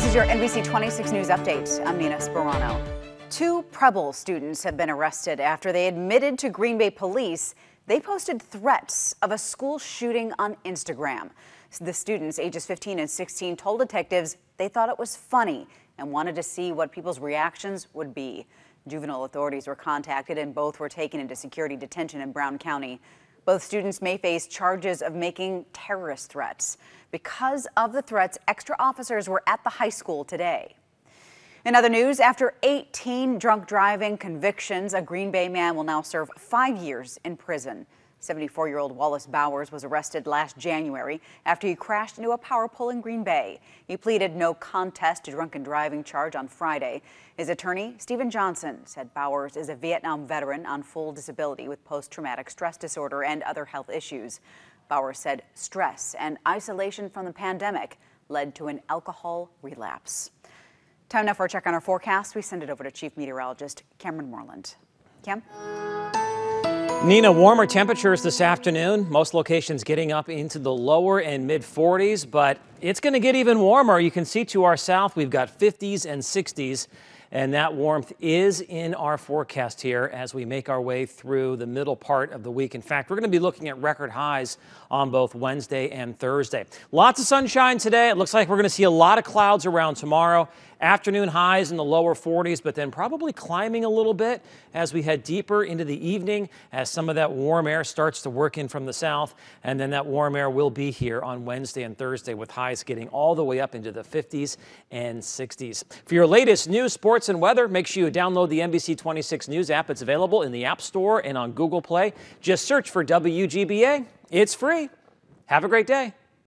This is your NBC 26 News Update. I'm Nina Sperano. Two Preble students have been arrested after they admitted to Green Bay police they posted threats of a school shooting on Instagram. The students, ages 15 and 16, told detectives they thought it was funny and wanted to see what people's reactions would be. Juvenile authorities were contacted and both were taken into security detention in Brown County. Both students may face charges of making terrorist threats. Because of the threats, extra officers were at the high school today. In other news, after 18 drunk driving convictions, a Green Bay man will now serve five years in prison. 74-year-old Wallace Bowers was arrested last January after he crashed into a power pole in Green Bay. He pleaded no contest to drunken driving charge on Friday. His attorney, Stephen Johnson, said Bowers is a Vietnam veteran on full disability with post-traumatic stress disorder and other health issues. Bowers said stress and isolation from the pandemic led to an alcohol relapse. Time now for a check on our forecast. We send it over to Chief Meteorologist Cameron Moreland. Cam? Nina, warmer temperatures this afternoon. Most locations getting up into the lower and mid 40s, but it's going to get even warmer. You can see to our south, we've got 50s and 60s. And that warmth is in our forecast here as we make our way through the middle part of the week. In fact, we're going to be looking at record highs on both Wednesday and Thursday. Lots of sunshine today. It looks like we're going to see a lot of clouds around tomorrow. Afternoon highs in the lower 40s, but then probably climbing a little bit as we head deeper into the evening as some of that warm air starts to work in from the south. And then that warm air will be here on Wednesday and Thursday with highs getting all the way up into the 50s and 60s. For your latest news, sports, sports and weather, make sure you download the NBC 26 News app. It's available in the App Store and on Google Play. Just search for WGBA. It's free. Have a great day.